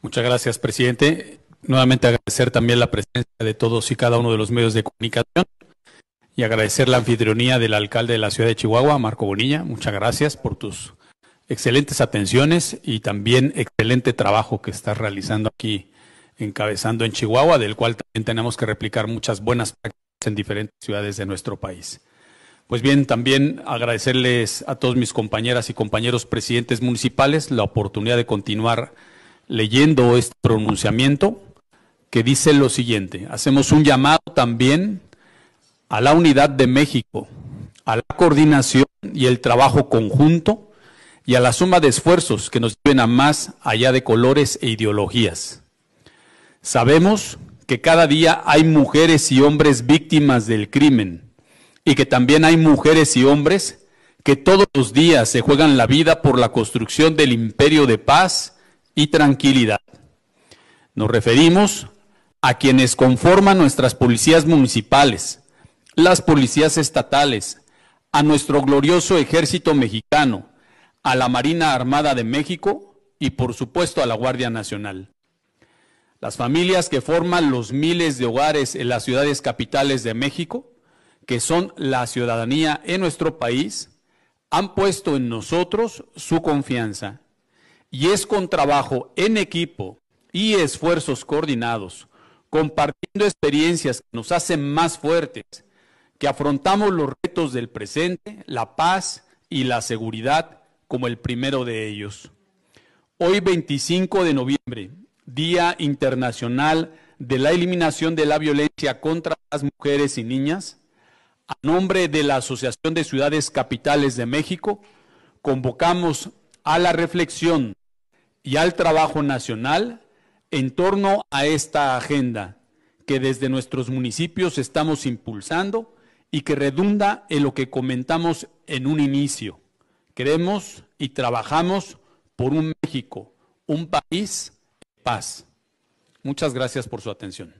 Muchas gracias, presidente. Nuevamente agradecer también la presencia de todos y cada uno de los medios de comunicación y agradecer la anfitrionía del alcalde de la ciudad de Chihuahua, Marco Bonilla. Muchas gracias por tus excelentes atenciones y también excelente trabajo que estás realizando aquí encabezando en Chihuahua, del cual también tenemos que replicar muchas buenas prácticas en diferentes ciudades de nuestro país. Pues bien, también agradecerles a todos mis compañeras y compañeros presidentes municipales la oportunidad de continuar leyendo este pronunciamiento que dice lo siguiente. Hacemos un llamado también a la unidad de México, a la coordinación y el trabajo conjunto y a la suma de esfuerzos que nos lleven a más allá de colores e ideologías. Sabemos que cada día hay mujeres y hombres víctimas del crimen y que también hay mujeres y hombres que todos los días se juegan la vida por la construcción del imperio de paz, y tranquilidad. Nos referimos a quienes conforman nuestras policías municipales, las policías estatales, a nuestro glorioso ejército mexicano, a la Marina Armada de México y por supuesto a la Guardia Nacional. Las familias que forman los miles de hogares en las ciudades capitales de México, que son la ciudadanía en nuestro país, han puesto en nosotros su confianza y es con trabajo en equipo y esfuerzos coordinados, compartiendo experiencias que nos hacen más fuertes, que afrontamos los retos del presente, la paz y la seguridad como el primero de ellos. Hoy 25 de noviembre, Día Internacional de la Eliminación de la Violencia contra las Mujeres y Niñas, a nombre de la Asociación de Ciudades Capitales de México, convocamos a la reflexión y al trabajo nacional en torno a esta agenda que desde nuestros municipios estamos impulsando y que redunda en lo que comentamos en un inicio. Queremos y trabajamos por un México, un país de paz. Muchas gracias por su atención.